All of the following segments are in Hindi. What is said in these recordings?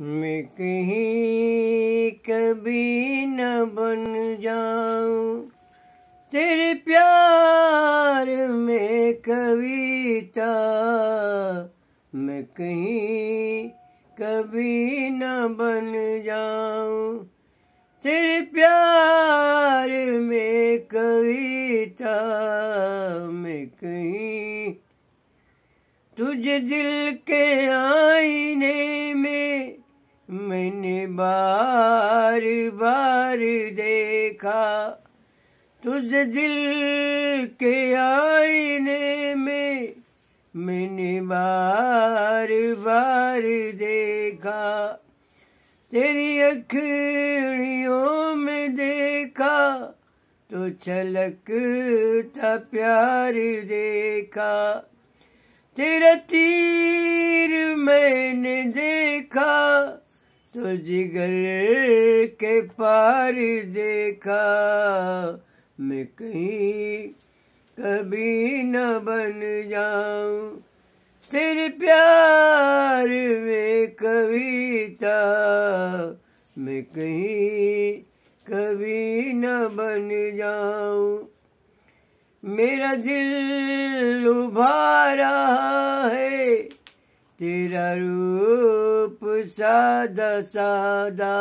मैं कहीं कभी न बन जाऊं तेरे प्यार में कविता मैं कहीं कभी न बन जाऊं तेरे प्यार में कविता मैं कहीं तुझे दिल के आईने में मैंने बार बार देखा तुझ दिल के आईने में मैंने बार बार देखा तेरी अखड़ियों में देखा तो छलकता प्यार देखा तेरा तीर मैंने देखा तो जिगर के पार देखा मैं कहीं कभी न बन जाऊं तेरे प्यार में कविता मैं कहीं कभी न बन जाऊं मेरा दिल लुभा रहा तेरा रूप सादा सादा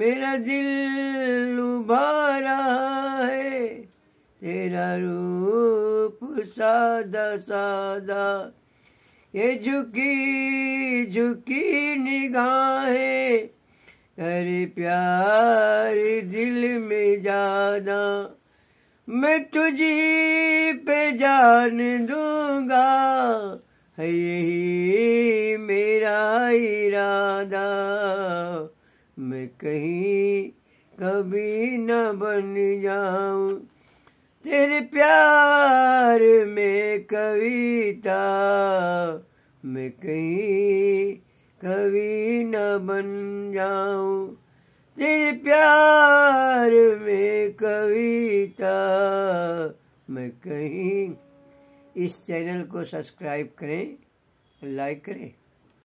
मेरा दिल उभारा है तेरा रूप सादा सादा ये झुकी झुकी निगाहें अरे प्यार दिल में जाना मैं तुझी पे जान दूंगा है यही मेरा इरादा मैं कहीं कभी न बन जाऊं तेरे प्यार में कविता मैं कहीं कभी न बन जाऊं तेरे प्यार में कविता मैं कहीं इस चैनल को सब्सक्राइब करें लाइक करें